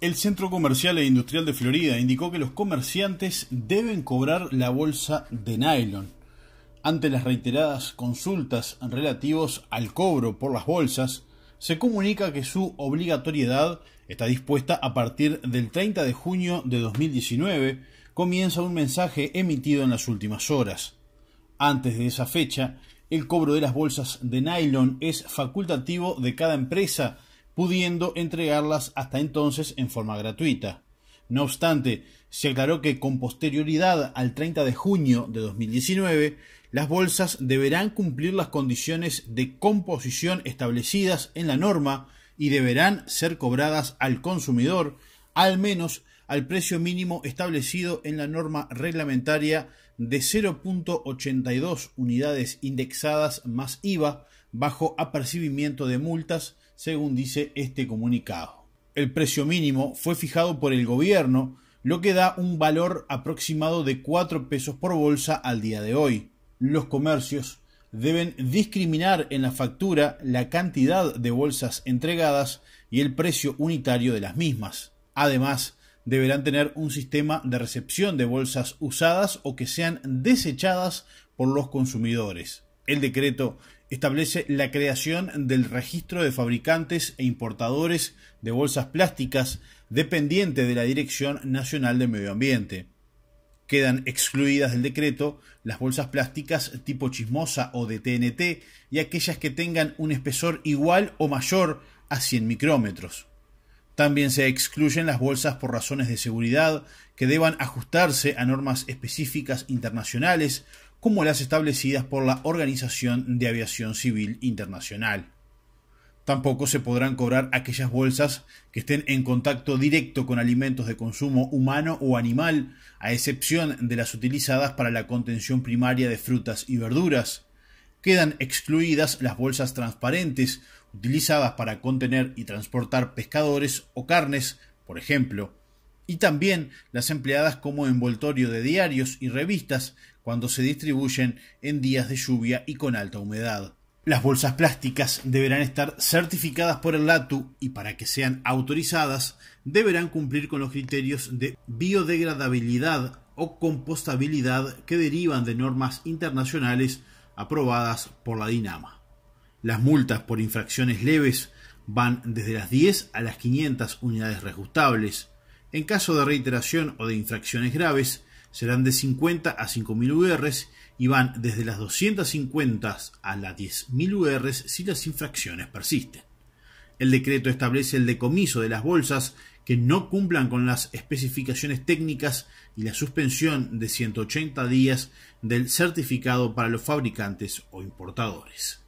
El Centro Comercial e Industrial de Florida indicó que los comerciantes deben cobrar la bolsa de nylon. Ante las reiteradas consultas relativas al cobro por las bolsas, se comunica que su obligatoriedad está dispuesta a partir del 30 de junio de 2019, comienza un mensaje emitido en las últimas horas. Antes de esa fecha, el cobro de las bolsas de nylon es facultativo de cada empresa pudiendo entregarlas hasta entonces en forma gratuita. No obstante, se aclaró que con posterioridad al 30 de junio de 2019, las bolsas deberán cumplir las condiciones de composición establecidas en la norma y deberán ser cobradas al consumidor al menos al precio mínimo establecido en la norma reglamentaria de 0.82 unidades indexadas más IVA bajo apercibimiento de multas, según dice este comunicado. El precio mínimo fue fijado por el gobierno, lo que da un valor aproximado de 4 pesos por bolsa al día de hoy. Los comercios deben discriminar en la factura la cantidad de bolsas entregadas y el precio unitario de las mismas. Además, deberán tener un sistema de recepción de bolsas usadas o que sean desechadas por los consumidores. El decreto establece la creación del registro de fabricantes e importadores de bolsas plásticas dependiente de la Dirección Nacional de Medio Ambiente. Quedan excluidas del decreto las bolsas plásticas tipo chismosa o de TNT y aquellas que tengan un espesor igual o mayor a 100 micrómetros. También se excluyen las bolsas por razones de seguridad que deban ajustarse a normas específicas internacionales como las establecidas por la Organización de Aviación Civil Internacional. Tampoco se podrán cobrar aquellas bolsas que estén en contacto directo con alimentos de consumo humano o animal, a excepción de las utilizadas para la contención primaria de frutas y verduras. Quedan excluidas las bolsas transparentes utilizadas para contener y transportar pescadores o carnes, por ejemplo, y también las empleadas como envoltorio de diarios y revistas cuando se distribuyen en días de lluvia y con alta humedad. Las bolsas plásticas deberán estar certificadas por el LATU y para que sean autorizadas deberán cumplir con los criterios de biodegradabilidad o compostabilidad que derivan de normas internacionales aprobadas por la Dinama. Las multas por infracciones leves van desde las 10 a las 500 unidades reajustables. En caso de reiteración o de infracciones graves, serán de 50 a 5.000 URs y van desde las 250 a las 10.000 URs si las infracciones persisten. El decreto establece el decomiso de las bolsas que no cumplan con las especificaciones técnicas y la suspensión de 180 días del certificado para los fabricantes o importadores.